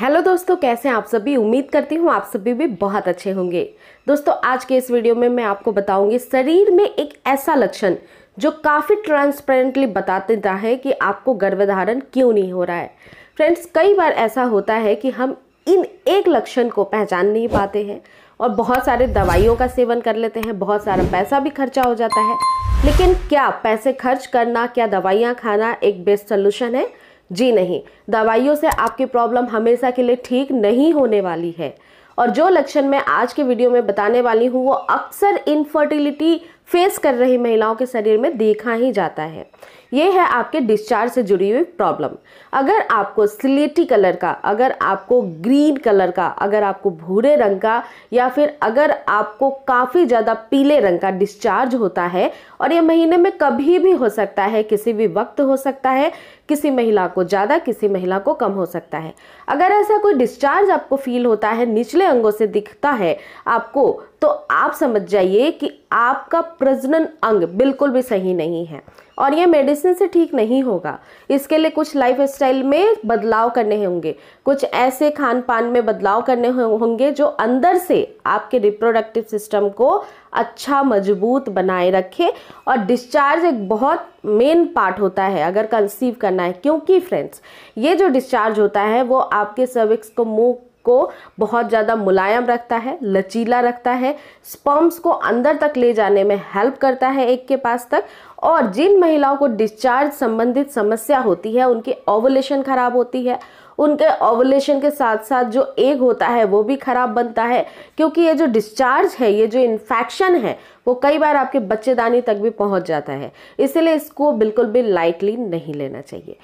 hello दोस्तों कैसे हैं आप सभी उम्मीद करती हूँ आप सभी भी बहुत अच्छे होंगे दोस्तों आज के इस वीडियो में मैं आपको बताऊंगी शरीर में एक ऐसा लक्षण जो काफ़ी ट्रांसपेरेंटली बता देता है कि आपको गर्भधारण क्यों नहीं हो रहा है फ्रेंड्स कई बार ऐसा होता है कि हम इन एक लक्षण को पहचान नहीं पाते हैं और बहुत सारे दवाइयों का सेवन कर लेते हैं बहुत सारा पैसा भी खर्चा हो जाता है लेकिन क्या पैसे खर्च करना क्या दवाइयाँ खाना एक बेस्ट सोल्यूशन है जी नहीं दवाइयों से आपकी प्रॉब्लम हमेशा के लिए ठीक नहीं होने वाली है और जो लक्षण मैं आज के वीडियो में बताने वाली हूँ वो अक्सर इनफर्टिलिटी फेस कर रही महिलाओं के शरीर में देखा ही जाता है ये है आपके डिस्चार्ज से जुड़ी हुई प्रॉब्लम अगर आपको स्लेटी कलर का अगर आपको ग्रीन कलर का अगर आपको भूरे रंग का या फिर अगर आपको काफ़ी ज़्यादा पीले रंग का डिस्चार्ज होता है और ये महीने में कभी भी हो सकता है किसी भी वक्त हो सकता है किसी महिला को ज़्यादा किसी महिला को कम हो सकता है अगर ऐसा कोई डिस्चार्ज आपको फील होता है निचले अंगों से दिखता है आपको तो आप समझ जाइए कि आपका प्रजनन अंग बिल्कुल भी सही नहीं है और ये मेडिसिन से ठीक नहीं होगा इसके लिए कुछ लाइफ स्टाइल में बदलाव करने होंगे कुछ ऐसे खान पान में बदलाव करने होंगे जो अंदर से आपके रिप्रोडक्टिव सिस्टम को अच्छा मजबूत बनाए रखे और डिस्चार्ज एक बहुत मेन पार्ट होता है अगर कंसीव करना है क्योंकि फ्रेंड्स ये जो डिस्चार्ज होता है वो आपके सर्विक्स को मूव को बहुत ज़्यादा मुलायम रखता है लचीला रखता है स्पर्म्स को अंदर तक ले जाने में हेल्प करता है एक के पास तक और जिन महिलाओं को डिस्चार्ज संबंधित समस्या होती है उनकी ओवलेशन खराब होती है उनके ओवलेशन के साथ साथ जो एग होता है वो भी खराब बनता है क्योंकि ये जो डिस्चार्ज है ये जो इन्फेक्शन है वो कई बार आपके बच्चेदानी तक भी पहुंच जाता है इसलिए इसको बिल्कुल भी लाइटली नहीं लेना चाहिए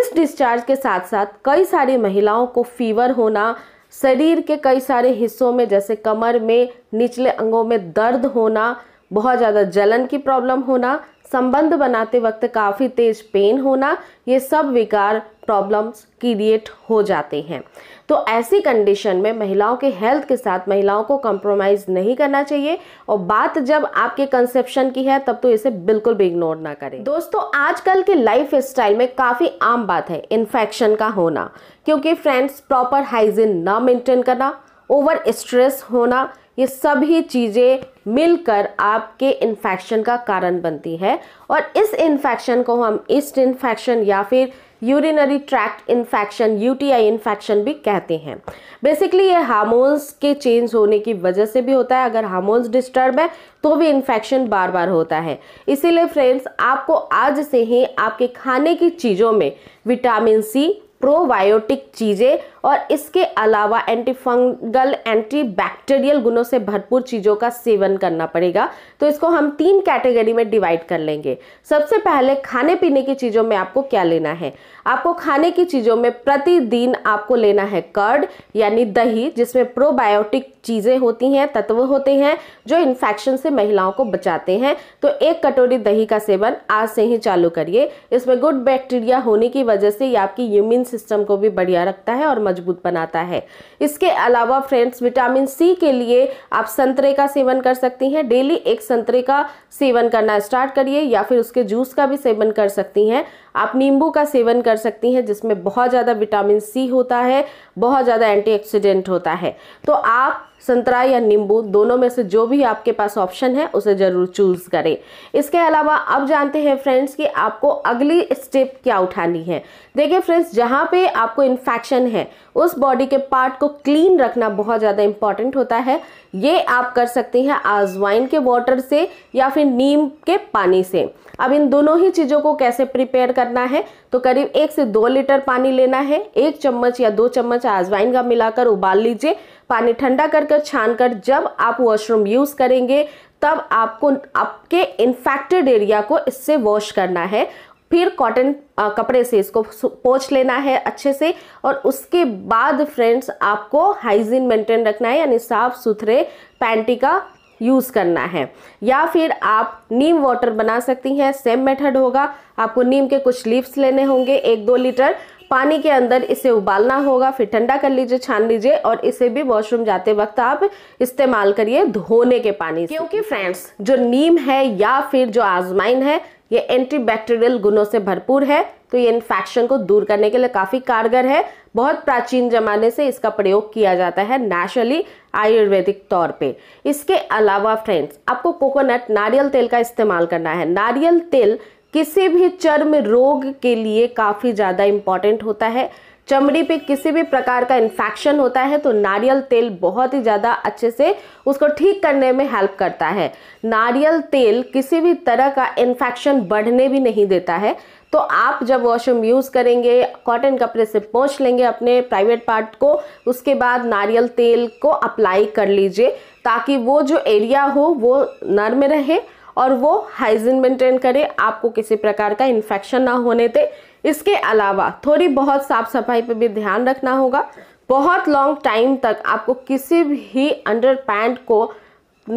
इस डिस्चार्ज के साथ साथ कई सारी महिलाओं को फीवर होना शरीर के कई सारे हिस्सों में जैसे कमर में निचले अंगों में दर्द होना बहुत ज़्यादा जलन की प्रॉब्लम होना संबंध बनाते वक्त काफ़ी तेज पेन होना ये सब विकार प्रॉब्लम्स क्रिएट हो जाते हैं तो ऐसी कंडीशन में महिलाओं के हेल्थ के साथ महिलाओं को कॉम्प्रोमाइज़ नहीं करना चाहिए और बात जब आपके कंसेप्शन की है तब तो इसे बिल्कुल भी इग्नोर ना करें दोस्तों आजकल के लाइफ स्टाइल में काफ़ी आम बात है इन्फेक्शन का होना क्योंकि फ्रेंड्स प्रॉपर हाइजीन ना मेंटेन करना ओवर स्ट्रेस होना ये सभी चीज़ें मिलकर आपके इन्फेक्शन का कारण बनती है और इस इन्फेक्शन को हम ईस्ट इन्फेक्शन या फिर urinary tract infection UTI infection भी कहते हैं बेसिकली ये हार्मोन्स के चेंज होने की वजह से भी होता है अगर हार्मोन्स डिस्टर्ब है तो भी इन्फेक्शन बार बार होता है इसीलिए फ्रेंड्स आपको आज से ही आपके खाने की चीज़ों में विटामिन सी प्रोबायोटिक चीज़ें और इसके अलावा एंटीफंगल एंटीबैक्टीरियल एंटी गुणों से भरपूर चीज़ों का सेवन करना पड़ेगा तो इसको हम तीन कैटेगरी में डिवाइड कर लेंगे सबसे पहले खाने पीने की चीज़ों में आपको क्या लेना है आपको खाने की चीज़ों में प्रतिदिन आपको लेना है कर्ड यानी दही जिसमें प्रोबायोटिक चीज़ें होती हैं तत्व होते हैं जो इन्फेक्शन से महिलाओं को बचाते हैं तो एक कटोरी दही का सेवन आज से ही चालू करिए इसमें गुड बैक्टीरिया होने की वजह से ये आपकी इम्यून सिस्टम को भी बढ़िया रखता है और मजबूत बनाता है इसके अलावा फ्रेंड्स विटामिन सी के लिए आप संतरे का सेवन कर सकती हैं डेली एक संतरे का सेवन करना स्टार्ट करिए या फिर उसके जूस का भी सेवन कर सकती हैं आप नींबू का सेवन कर सकती हैं जिसमें बहुत ज़्यादा विटामिन सी होता है बहुत ज़्यादा एंटीऑक्सीडेंट होता है तो आप संतरा या नींबू दोनों में से जो भी आपके पास ऑप्शन है उसे ज़रूर चूज़ करें इसके अलावा अब जानते हैं फ्रेंड्स कि आपको अगली स्टेप क्या उठानी है देखिए फ्रेंड्स जहाँ पे आपको इन्फेक्शन है उस बॉडी के पार्ट को क्लीन रखना बहुत ज़्यादा इम्पॉर्टेंट होता है ये आप कर सकती हैं आजवाइन के वाटर से या फिर नीम के पानी से अब इन दोनों ही चीज़ों को कैसे प्रिपेयर करना है तो करीब एक से दो लीटर पानी लेना है एक चम्मच या दो चम्मच आजवाइन का मिलाकर उबाल लीजिए पानी ठंडा कर कर कर जब आप वॉशरूम यूज़ करेंगे तब आपको आपके इन्फेक्टेड एरिया को इससे वॉश करना है फिर कॉटन कपड़े से इसको पोछ लेना है अच्छे से और उसके बाद फ्रेंड्स आपको हाइजीन मेंटेन रखना है यानी साफ़ सुथरे पैंटी का यूज़ करना है या फिर आप नीम वाटर बना सकती हैं सेम मेथड होगा आपको नीम के कुछ लीव्स लेने होंगे एक दो लीटर पानी के अंदर इसे उबालना होगा फिर ठंडा कर लीजिए छान लीजिए और इसे भी वॉशरूम जाते वक्त आप इस्तेमाल करिए धोने के पानी क्योंकि फ्रेंड्स जो नीम है या फिर जो आजमाइन है ये एंटीबैक्टीरियल गुणों से भरपूर है तो ये इन्फेक्शन को दूर करने के लिए काफ़ी कारगर है बहुत प्राचीन जमाने से इसका प्रयोग किया जाता है नेचुरली आयुर्वेदिक तौर पे इसके अलावा फ्रेंड्स आपको कोकोनट नारियल तेल का इस्तेमाल करना है नारियल तेल किसी भी चर्म रोग के लिए काफ़ी ज़्यादा इम्पॉर्टेंट होता है चमड़ी पे किसी भी प्रकार का इन्फेक्शन होता है तो नारियल तेल बहुत ही ज़्यादा अच्छे से उसको ठीक करने में हेल्प करता है नारियल तेल किसी भी तरह का इन्फेक्शन बढ़ने भी नहीं देता है तो आप जब वॉशरूम यूज़ करेंगे कॉटन कपड़े से पोंछ लेंगे अपने प्राइवेट पार्ट को उसके बाद नारियल तेल को अप्लाई कर लीजिए ताकि वो जो एरिया हो वो नर्म रहे और वो हाइजीन मेंटेन करें आपको किसी प्रकार का इन्फेक्शन ना होने दे इसके अलावा थोड़ी बहुत साफ सफाई पे भी ध्यान रखना होगा बहुत लॉन्ग टाइम तक आपको किसी भी अंडर पैंट को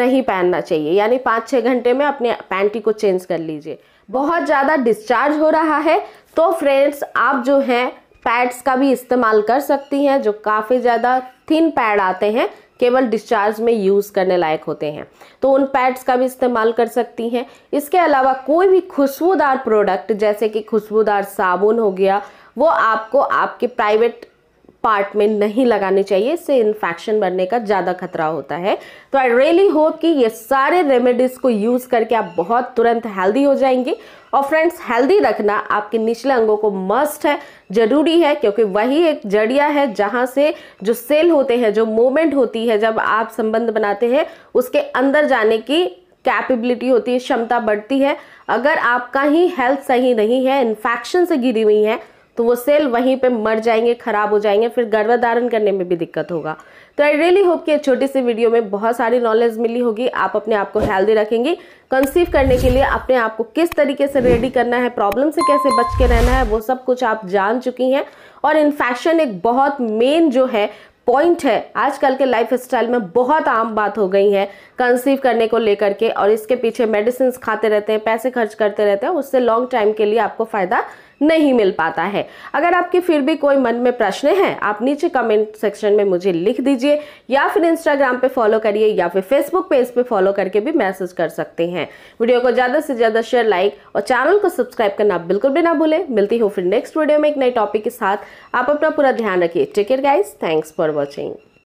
नहीं पहनना चाहिए यानी पाँच छः घंटे में अपने पैंटी को चेंज कर लीजिए बहुत ज़्यादा डिस्चार्ज हो रहा है तो फ्रेंड्स आप जो हैं पैड्स का भी इस्तेमाल कर सकती हैं जो काफ़ी ज़्यादा थिन पैड आते हैं केवल डिस्चार्ज में यूज़ करने लायक होते हैं तो उन पैड्स का भी इस्तेमाल कर सकती हैं इसके अलावा कोई भी खुशबूदार प्रोडक्ट जैसे कि खुशबूदार साबुन हो गया वो आपको आपके प्राइवेट पार्ट में नहीं लगानी चाहिए इससे इन्फेक्शन बढ़ने का ज़्यादा खतरा होता है तो आई रियली होप कि ये सारे रेमेडीज़ को यूज़ करके आप बहुत तुरंत हेल्दी हो जाएंगे और फ्रेंड्स हेल्दी रखना आपके निचले अंगों को मस्ट है ज़रूरी है क्योंकि वही एक जड़िया है जहाँ से जो सेल होते हैं जो मोमेंट होती है जब आप संबंध बनाते हैं उसके अंदर जाने की कैपेबिलिटी होती है क्षमता बढ़ती है अगर आपका ही हेल्थ सही नहीं है इन्फेक्शन से गिरी हुई है तो वो सेल वहीं पे मर जाएंगे ख़राब हो जाएंगे फिर गर्भधारण करने में भी दिक्कत होगा तो आई रियली होप कि छोटी सी वीडियो में बहुत सारी नॉलेज मिली होगी आप अपने आप को हेल्दी रखेंगी कंसीव करने के लिए अपने आप को किस तरीके से रेडी करना है प्रॉब्लम से कैसे बच के रहना है वो सब कुछ आप जान चुकी हैं और इन्फेक्शन एक बहुत मेन जो है पॉइंट है आजकल के लाइफ स्टाइल में बहुत आम बात हो गई है कंसीव करने को लेकर के और इसके पीछे मेडिसिन खाते रहते हैं पैसे खर्च करते रहते हैं उससे लॉन्ग टाइम के लिए आपको फ़ायदा नहीं मिल पाता है अगर आपके फिर भी कोई मन में प्रश्न है आप नीचे कमेंट सेक्शन में मुझे लिख दीजिए या फिर इंस्टाग्राम पे फॉलो करिए या फिर फेसबुक पेज पे फॉलो करके भी मैसेज कर सकते हैं वीडियो को ज़्यादा से ज़्यादा शेयर लाइक और चैनल को सब्सक्राइब करना बिल्कुल भी ना भूलें मिलती हूँ फिर नेक्स्ट वीडियो में एक नए टॉपिक के साथ आप अपना पूरा ध्यान रखिए take care guys thanks for watching